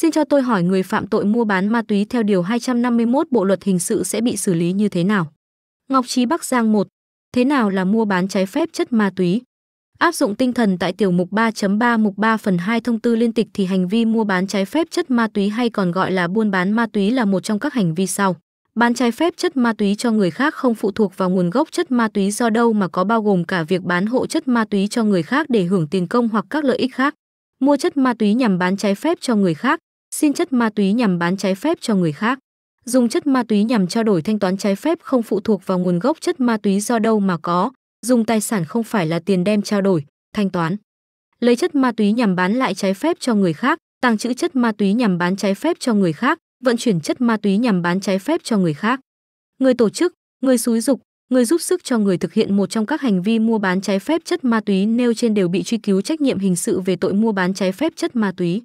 Xin cho tôi hỏi người phạm tội mua bán ma túy theo điều 251 Bộ luật hình sự sẽ bị xử lý như thế nào? Ngọc Trí Bắc Giang 1. Thế nào là mua bán trái phép chất ma túy? Áp dụng tinh thần tại tiểu mục 3.3 mục 3 phần 2 thông tư liên tịch thì hành vi mua bán trái phép chất ma túy hay còn gọi là buôn bán ma túy là một trong các hành vi sau. Bán trái phép chất ma túy cho người khác không phụ thuộc vào nguồn gốc chất ma túy do đâu mà có bao gồm cả việc bán hộ chất ma túy cho người khác để hưởng tiền công hoặc các lợi ích khác. Mua chất ma túy nhằm bán trái phép cho người khác, xin chất ma túy nhằm bán trái phép cho người khác. Dùng chất ma túy nhằm trao đổi thanh toán trái phép không phụ thuộc vào nguồn gốc chất ma túy do đâu mà có, dùng tài sản không phải là tiền đem trao đổi, thanh toán. Lấy chất ma túy nhằm bán lại trái phép cho người khác, tàng trữ chất ma túy nhằm bán trái phép cho người khác, vận chuyển chất ma túy nhằm bán trái phép cho người khác. Người tổ chức, người xúi dục, người giúp sức cho người thực hiện một trong các hành vi mua bán trái phép chất ma túy nêu trên đều bị truy cứu trách nhiệm hình sự về tội mua bán trái phép chất ma túy.